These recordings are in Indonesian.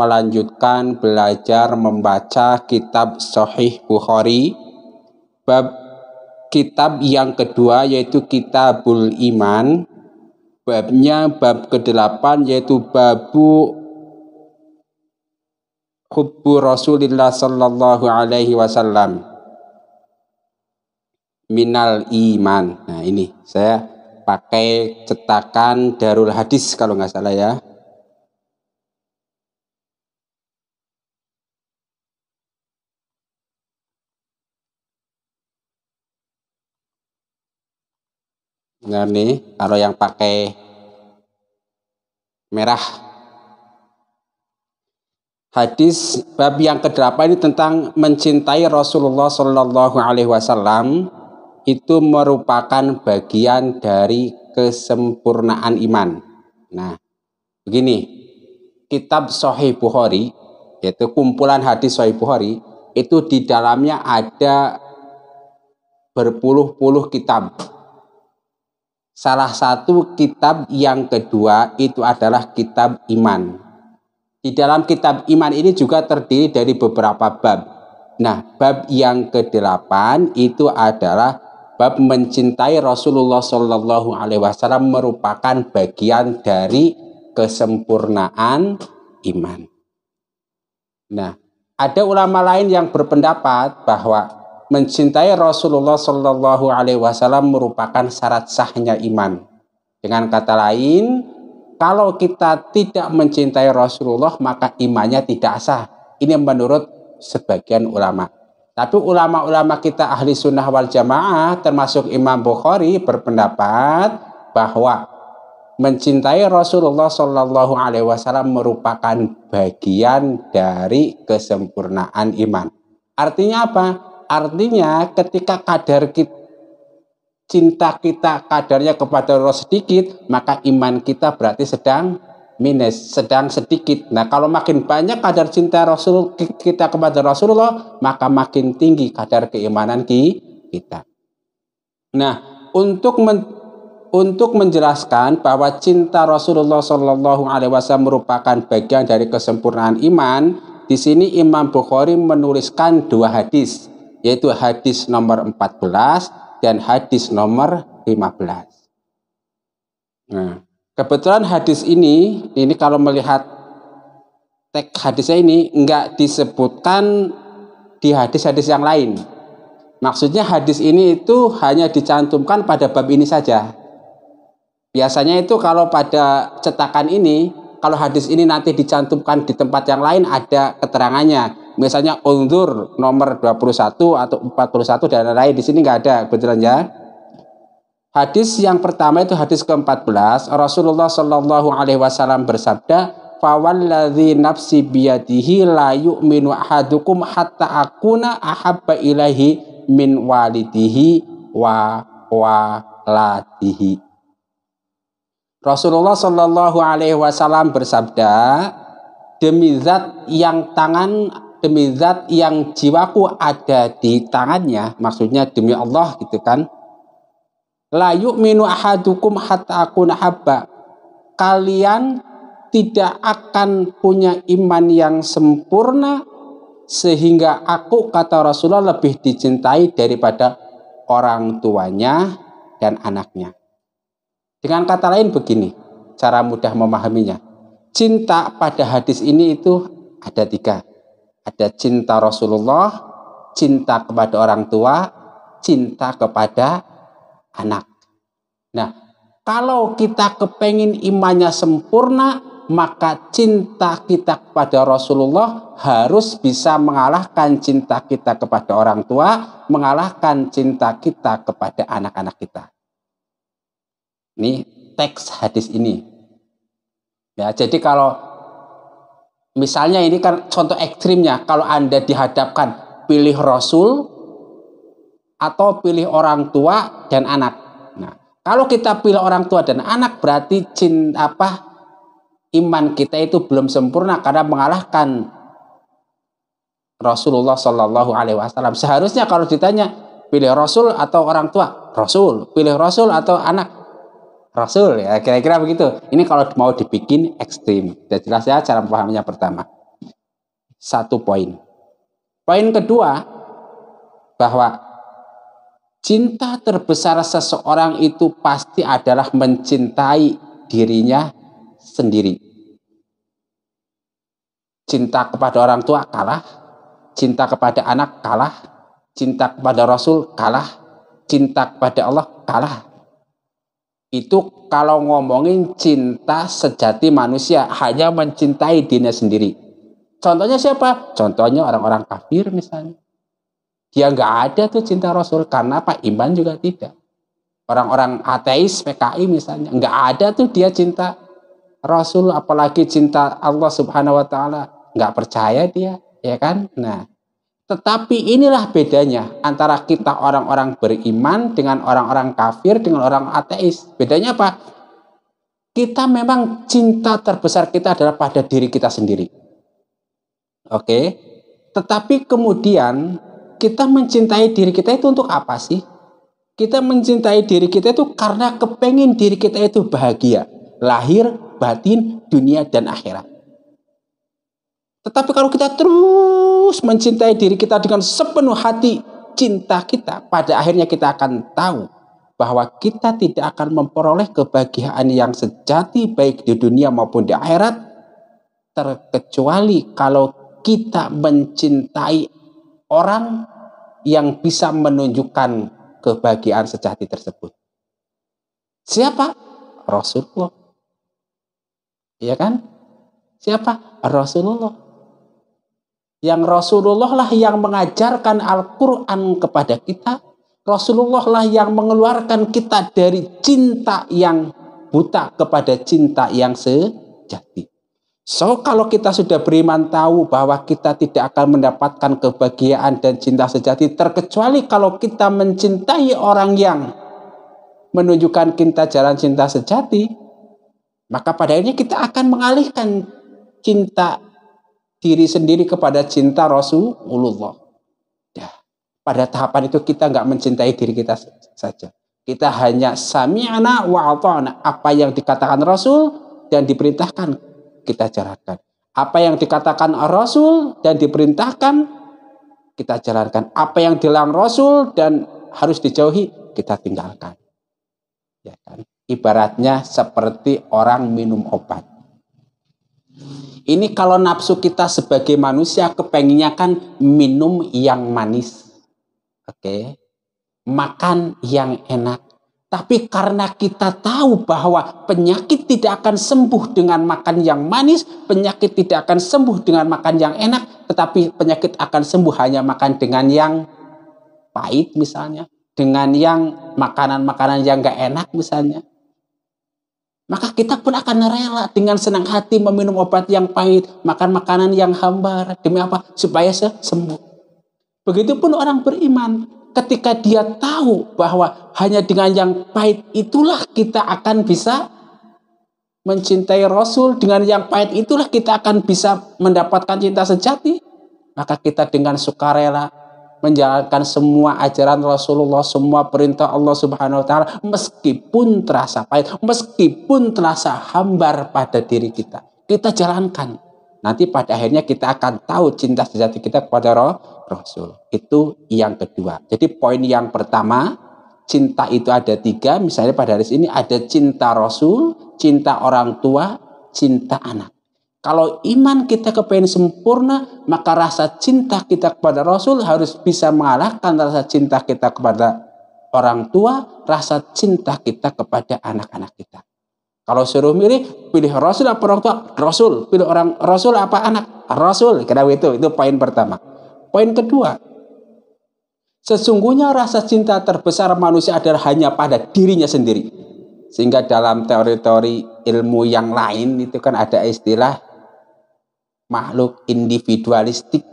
melanjutkan belajar membaca kitab Sahih Bukhari bab kitab yang kedua yaitu Kitabul Iman babnya bab ke-8 yaitu babu hubbu Rasulillah sallallahu alaihi wasallam minal iman. Nah, ini saya pakai cetakan Darul Hadis kalau nggak salah ya. Nah nih, kalau yang pakai merah. Hadis bab yang kedelapan ini tentang mencintai Rasulullah Shallallahu Alaihi Wasallam itu merupakan bagian dari kesempurnaan iman. Nah, begini, kitab Sahih Bukhari yaitu kumpulan hadis Sahih Bukhari itu di dalamnya ada berpuluh-puluh kitab Salah satu kitab yang kedua itu adalah kitab iman. Di dalam kitab iman ini juga terdiri dari beberapa bab. Nah, bab yang kedelapan itu adalah bab mencintai Rasulullah Shallallahu Alaihi Wasallam merupakan bagian dari kesempurnaan iman. Nah, ada ulama lain yang berpendapat bahwa mencintai Rasulullah Shallallahu Alaihi Wasallam merupakan syarat sahnya iman. Dengan kata lain, kalau kita tidak mencintai Rasulullah maka imannya tidak sah. Ini menurut sebagian ulama. Tapi ulama-ulama kita ahli sunnah wal jamaah termasuk Imam Bukhari berpendapat bahwa mencintai Rasulullah Shallallahu Alaihi Wasallam merupakan bagian dari kesempurnaan iman. Artinya apa? Artinya ketika kadar kita cinta kita kadarnya kepada Allah sedikit, maka iman kita berarti sedang minus, sedang sedikit. Nah, kalau makin banyak kadar cinta Rasul kita kepada Rasulullah, maka makin tinggi kadar keimanan kita. Nah, untuk men untuk menjelaskan bahwa cinta Rasulullah Shallallahu Alaihi Wasallam merupakan bagian dari kesempurnaan iman, di sini Imam Bukhari menuliskan dua hadis yaitu hadis nomor 14 dan hadis nomor 15. Nah, kebetulan hadis ini, ini kalau melihat teks hadisnya ini enggak disebutkan di hadis-hadis yang lain. Maksudnya hadis ini itu hanya dicantumkan pada bab ini saja. Biasanya itu kalau pada cetakan ini, kalau hadis ini nanti dicantumkan di tempat yang lain ada keterangannya misalnya undur nomor 21 atau 41 dan lain-lain di sini nggak ada kebetulan ya. Hadis yang pertama itu hadis ke-14 Rasulullah Shallallahu alaihi wasallam bersabda fawalladzi nafsi biyadihi la yu'minu ahadukum hatta akuna ahabba ilahi min walidihi wa waladihi. Rasulullah Shallallahu alaihi wasallam bersabda demi zat yang tangan demi zat yang jiwaku ada di tangannya maksudnya demi Allah gitu kan la minu ahadukum hatta akuna habba kalian tidak akan punya iman yang sempurna sehingga aku kata Rasulullah lebih dicintai daripada orang tuanya dan anaknya. Dengan kata lain begini, cara mudah memahaminya. Cinta pada hadis ini itu ada tiga. Ada cinta Rasulullah, cinta kepada orang tua, cinta kepada anak. Nah, kalau kita kepengin imannya sempurna, maka cinta kita kepada Rasulullah harus bisa mengalahkan cinta kita kepada orang tua, mengalahkan cinta kita kepada anak-anak kita. Ini teks hadis ini. Ya, jadi kalau Misalnya ini kan contoh ekstrimnya, kalau Anda dihadapkan pilih Rasul atau pilih orang tua dan anak. Nah, kalau kita pilih orang tua dan anak berarti cinta apa iman kita itu belum sempurna karena mengalahkan Rasulullah Shallallahu Alaihi Wasallam. Seharusnya kalau ditanya pilih Rasul atau orang tua, Rasul. Pilih Rasul atau anak, Rasul ya kira-kira begitu. Ini kalau mau dibikin ekstrim. Dan jelas ya cara memahaminya pertama. Satu poin. Poin kedua bahwa cinta terbesar seseorang itu pasti adalah mencintai dirinya sendiri. Cinta kepada orang tua kalah, cinta kepada anak kalah, cinta kepada Rasul kalah, cinta kepada Allah kalah itu kalau ngomongin cinta sejati manusia hanya mencintai dirinya sendiri. Contohnya siapa? Contohnya orang-orang kafir misalnya. Dia nggak ada tuh cinta Rasul karena apa? Iman juga tidak. Orang-orang ateis PKI misalnya nggak ada tuh dia cinta Rasul apalagi cinta Allah Subhanahu Wa Taala nggak percaya dia ya kan? Nah tetapi inilah bedanya antara kita orang-orang beriman dengan orang-orang kafir, dengan orang ateis. Bedanya apa? Kita memang cinta terbesar kita adalah pada diri kita sendiri. Oke. Tetapi kemudian kita mencintai diri kita itu untuk apa sih? Kita mencintai diri kita itu karena kepengen diri kita itu bahagia. Lahir, batin, dunia, dan akhirat. Tetapi kalau kita terus mencintai diri kita dengan sepenuh hati cinta kita, pada akhirnya kita akan tahu bahwa kita tidak akan memperoleh kebahagiaan yang sejati baik di dunia maupun di akhirat terkecuali kalau kita mencintai orang yang bisa menunjukkan kebahagiaan sejati tersebut. Siapa? Rasulullah. Iya kan? Siapa? Rasulullah yang Rasulullah lah yang mengajarkan Al-Quran kepada kita, Rasulullah lah yang mengeluarkan kita dari cinta yang buta kepada cinta yang sejati. So kalau kita sudah beriman tahu bahwa kita tidak akan mendapatkan kebahagiaan dan cinta sejati terkecuali kalau kita mencintai orang yang menunjukkan cinta jalan cinta sejati, maka pada akhirnya kita akan mengalihkan cinta diri sendiri kepada cinta Rasulullah. Ya. Pada tahapan itu kita nggak mencintai diri kita saja. Kita hanya sami'ana wa'atana. Apa yang dikatakan Rasul dan diperintahkan kita jalankan. Apa yang dikatakan Rasul dan diperintahkan kita jalankan. Apa yang dilarang Rasul dan harus dijauhi kita tinggalkan. Ya kan? Ibaratnya seperti orang minum obat ini kalau nafsu kita sebagai manusia kepenginnya kan minum yang manis. Oke. Okay? Makan yang enak. Tapi karena kita tahu bahwa penyakit tidak akan sembuh dengan makan yang manis, penyakit tidak akan sembuh dengan makan yang enak, tetapi penyakit akan sembuh hanya makan dengan yang pahit misalnya, dengan yang makanan-makanan yang gak enak misalnya maka kita pun akan rela dengan senang hati meminum obat yang pahit, makan makanan yang hambar, demi apa? Supaya sembuh. Begitupun orang beriman, ketika dia tahu bahwa hanya dengan yang pahit itulah kita akan bisa mencintai Rasul, dengan yang pahit itulah kita akan bisa mendapatkan cinta sejati, maka kita dengan sukarela menjalankan semua ajaran Rasulullah, semua perintah Allah Subhanahu wa taala meskipun terasa pahit, meskipun terasa hambar pada diri kita. Kita jalankan. Nanti pada akhirnya kita akan tahu cinta sejati kita kepada roh, Rasul. Itu yang kedua. Jadi poin yang pertama, cinta itu ada tiga. Misalnya pada hari ini ada cinta Rasul, cinta orang tua, cinta anak. Kalau iman kita kepengen sempurna, maka rasa cinta kita kepada Rasul harus bisa mengalahkan rasa cinta kita kepada orang tua, rasa cinta kita kepada anak-anak kita. Kalau suruh milih, pilih Rasul apa orang tua? Rasul. Pilih orang Rasul apa anak? Rasul. Kira itu, itu poin pertama. Poin kedua, sesungguhnya rasa cinta terbesar manusia adalah hanya pada dirinya sendiri. Sehingga dalam teori-teori ilmu yang lain itu kan ada istilah makhluk individualistik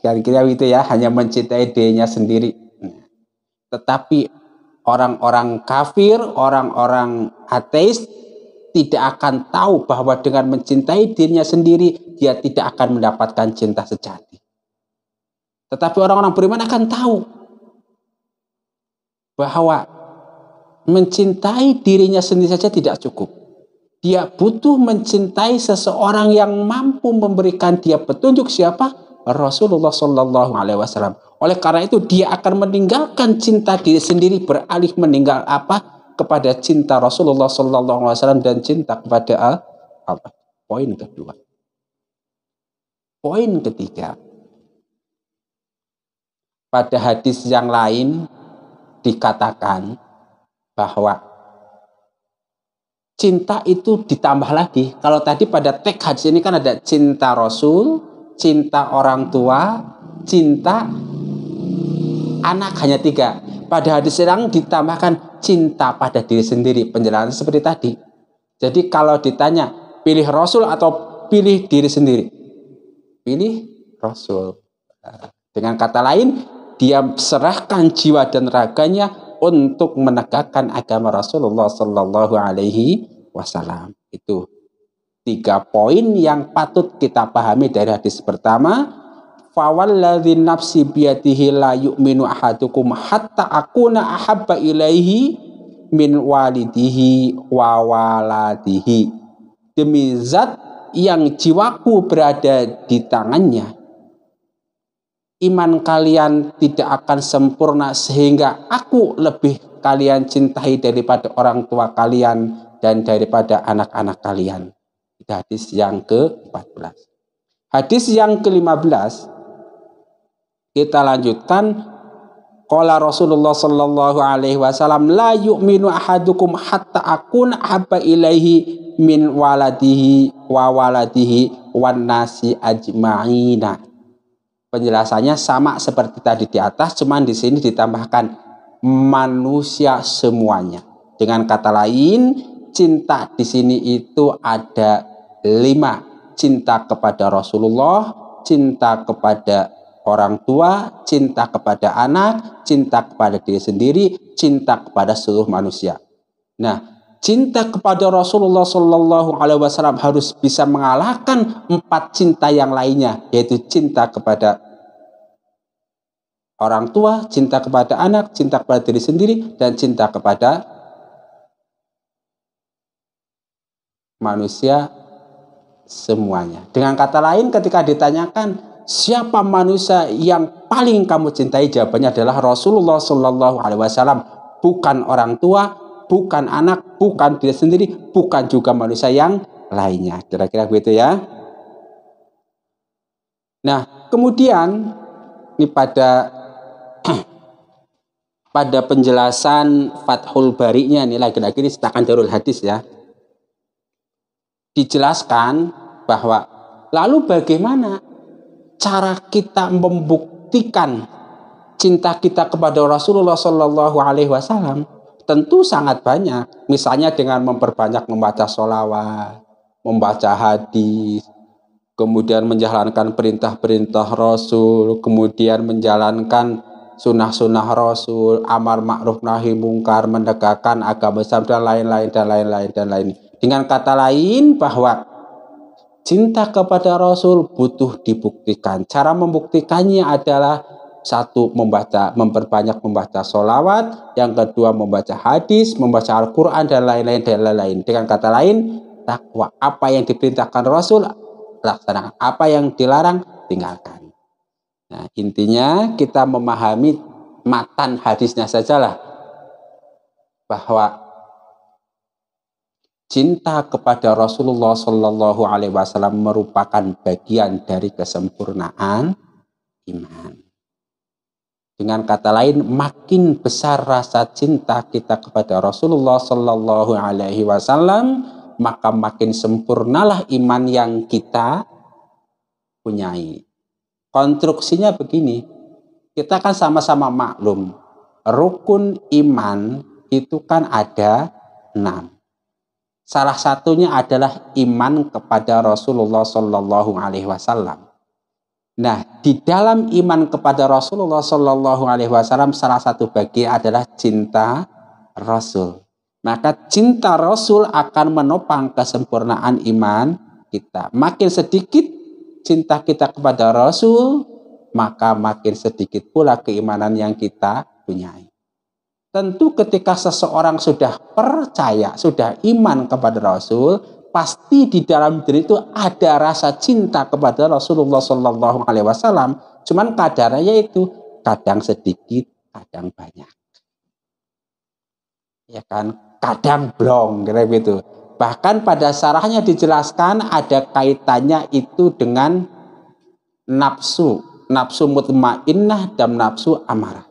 dan kira itu ya hanya mencintai dirinya sendiri tetapi orang-orang kafir orang-orang ateis tidak akan tahu bahwa dengan mencintai dirinya sendiri dia tidak akan mendapatkan cinta sejati tetapi orang-orang beriman akan tahu bahwa mencintai dirinya sendiri saja tidak cukup dia butuh mencintai seseorang yang mampu memberikan dia petunjuk siapa? Rasulullah Shallallahu Alaihi Wasallam. Oleh karena itu dia akan meninggalkan cinta diri sendiri beralih meninggal apa kepada cinta Rasulullah Shallallahu Alaihi Wasallam dan cinta kepada Allah. Poin kedua. Poin ketiga. Pada hadis yang lain dikatakan bahwa cinta itu ditambah lagi. Kalau tadi pada tag hadis ini kan ada cinta Rasul, cinta orang tua, cinta anak hanya tiga. Pada hadis yang ditambahkan cinta pada diri sendiri. Penjelasan seperti tadi. Jadi kalau ditanya pilih Rasul atau pilih diri sendiri, pilih Rasul. Dengan kata lain, dia serahkan jiwa dan raganya untuk menegakkan agama Rasulullah Sallallahu Alaihi Wasallam. Itu tiga poin yang patut kita pahami dari hadis pertama. Fawalladhi nafsi biyatihi la yu'minu ahadukum hatta akuna ahabba ilaihi min walidihi wa waladihi. Demi zat yang jiwaku berada di tangannya iman kalian tidak akan sempurna sehingga aku lebih kalian cintai daripada orang tua kalian dan daripada anak-anak kalian. Itu hadis yang ke-14. Hadis yang ke-15 kita lanjutkan Qala Rasulullah sallallahu alaihi wasallam la yu'minu ahadukum hatta akun habba ilaihi min waladihi wa waladihi wan nasi ajma'ina penjelasannya sama seperti tadi di atas, cuman di sini ditambahkan manusia semuanya. Dengan kata lain, cinta di sini itu ada lima. Cinta kepada Rasulullah, cinta kepada orang tua, cinta kepada anak, cinta kepada diri sendiri, cinta kepada seluruh manusia. Nah, cinta kepada Rasulullah Shallallahu Alaihi Wasallam harus bisa mengalahkan empat cinta yang lainnya, yaitu cinta kepada orang tua, cinta kepada anak, cinta kepada diri sendiri, dan cinta kepada manusia semuanya. Dengan kata lain, ketika ditanyakan siapa manusia yang paling kamu cintai, jawabannya adalah Rasulullah Shallallahu Alaihi Wasallam, bukan orang tua, bukan anak, bukan dia sendiri, bukan juga manusia yang lainnya. Kira-kira begitu ya. Nah, kemudian ini pada pada penjelasan Fathul Bari'nya ini, lagi-lagi ini setakan Darul Hadis ya. Dijelaskan bahwa lalu bagaimana cara kita membuktikan cinta kita kepada Rasulullah Shallallahu alaihi wasallam? Tentu sangat banyak. Misalnya dengan memperbanyak membaca sholawat, membaca hadis, kemudian menjalankan perintah-perintah Rasul, kemudian menjalankan sunnah-sunnah Rasul, amar ma'ruf nahi mungkar, menegakkan agama Islam dan lain-lain dan lain-lain dan lain. Dengan kata lain bahwa cinta kepada Rasul butuh dibuktikan. Cara membuktikannya adalah satu, membaca, memperbanyak membaca solawat. Yang kedua, membaca hadis, membaca Al-Quran, dan lain-lain, dan lain-lain. Dengan kata lain, takwa. Apa yang diperintahkan Rasul, laksanakan. Apa yang dilarang, tinggalkan. Nah, intinya kita memahami matan hadisnya sajalah. Bahwa cinta kepada Rasulullah Shallallahu Alaihi Wasallam merupakan bagian dari kesempurnaan iman. Dengan kata lain, makin besar rasa cinta kita kepada Rasulullah Sallallahu Alaihi Wasallam, maka makin sempurnalah iman yang kita punyai. Konstruksinya begini, kita kan sama-sama maklum, rukun iman itu kan ada enam. Salah satunya adalah iman kepada Rasulullah Sallallahu Alaihi Wasallam. Nah, di dalam iman kepada Rasulullah Shallallahu Alaihi Wasallam salah satu bagian adalah cinta Rasul. Maka cinta Rasul akan menopang kesempurnaan iman kita. Makin sedikit cinta kita kepada Rasul, maka makin sedikit pula keimanan yang kita punyai. Tentu ketika seseorang sudah percaya, sudah iman kepada Rasul, pasti di dalam diri itu ada rasa cinta kepada Rasulullah Shallallahu Alaihi Wasallam. Cuman kadarnya itu kadang sedikit, kadang banyak. Ya kan, kadang blong, kira gitu. Bahkan pada sarahnya dijelaskan ada kaitannya itu dengan nafsu, nafsu mutmainnah dan nafsu amarah.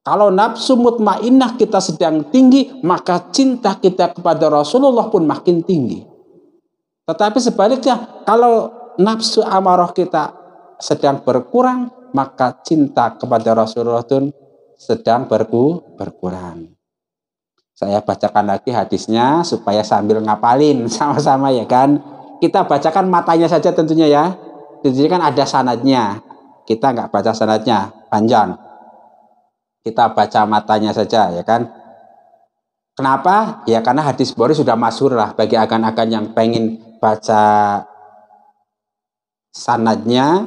Kalau nafsu mutmainnah kita sedang tinggi, maka cinta kita kepada Rasulullah pun makin tinggi. Tetapi sebaliknya, kalau nafsu amarah kita sedang berkurang, maka cinta kepada Rasulullah itu sedang berku, berkurang. Saya bacakan lagi hadisnya supaya sambil ngapalin sama-sama ya kan. Kita bacakan matanya saja tentunya ya. jadi kan ada sanadnya. Kita nggak baca sanadnya panjang. Kita baca matanya saja ya kan. Kenapa? Ya karena hadis Boris sudah masuk lah bagi akan-akan yang pengen baca sanadnya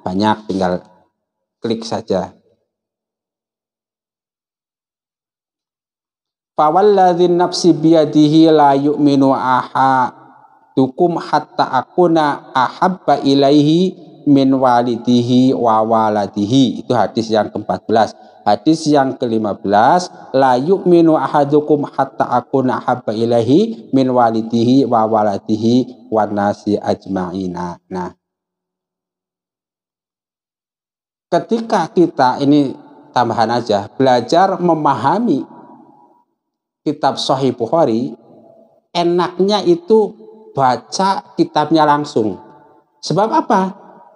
banyak tinggal klik saja fawalladzi nafsi biyadihi la yu'minu aha dukum hatta akuna ahabba ilaihi min walidihi wa waladihi itu hadis yang ke-14 Hadis yang ke-15, la yu'minu ahadukum hatta akuna habba ilahi min walidihi wa waladihi wa nasi ajma'ina. Nah, ketika kita ini tambahan aja belajar memahami kitab Sahih Bukhari enaknya itu baca kitabnya langsung sebab apa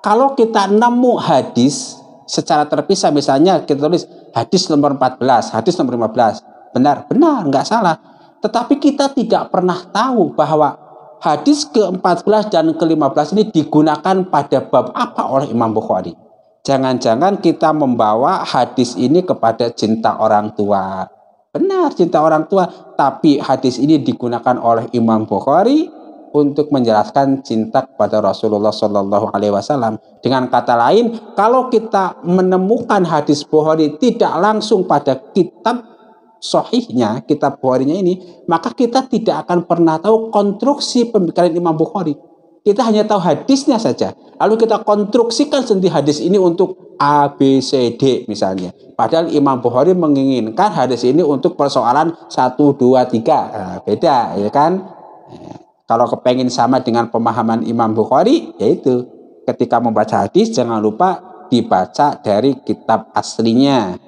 kalau kita nemu hadis secara terpisah misalnya kita tulis hadis nomor 14, hadis nomor 15. Benar, benar, enggak salah. Tetapi kita tidak pernah tahu bahwa hadis ke-14 dan ke-15 ini digunakan pada bab apa oleh Imam Bukhari. Jangan-jangan kita membawa hadis ini kepada cinta orang tua. Benar, cinta orang tua. Tapi hadis ini digunakan oleh Imam Bukhari untuk menjelaskan cinta kepada Rasulullah Shallallahu Alaihi Wasallam. Dengan kata lain, kalau kita menemukan hadis Bukhari tidak langsung pada kitab sohihnya, kitab bukhari nya ini, maka kita tidak akan pernah tahu konstruksi pemikiran Imam Bukhari. Kita hanya tahu hadisnya saja. Lalu kita konstruksikan sendiri hadis ini untuk A, B, C, D misalnya. Padahal Imam Bukhari menginginkan hadis ini untuk persoalan 1, 2, 3. Nah, beda, ya kan? Kalau kepengen sama dengan pemahaman Imam Bukhari, yaitu ketika membaca hadis jangan lupa dibaca dari kitab aslinya.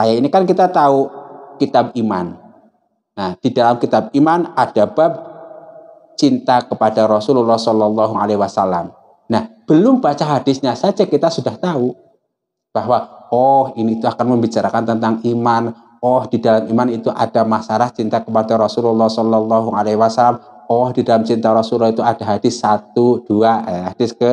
Kayak ini kan kita tahu kitab iman. Nah, di dalam kitab iman ada bab cinta kepada Rasulullah Shallallahu Alaihi Wasallam. Nah, belum baca hadisnya saja kita sudah tahu bahwa oh ini itu akan membicarakan tentang iman. Oh, di dalam iman itu ada masalah cinta kepada Rasulullah Shallallahu Alaihi Wasallam oh di dalam cinta Rasulullah itu ada hadis 1, 2, eh, hadis ke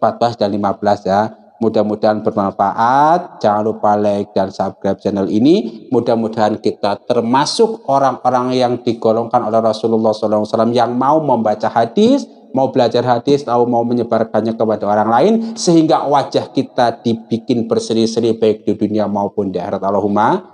14 dan 15 ya. Mudah-mudahan bermanfaat. Jangan lupa like dan subscribe channel ini. Mudah-mudahan kita termasuk orang-orang yang digolongkan oleh Rasulullah SAW yang mau membaca hadis, mau belajar hadis, atau mau menyebarkannya kepada orang lain, sehingga wajah kita dibikin berseri-seri baik di dunia maupun di akhirat. Allahumma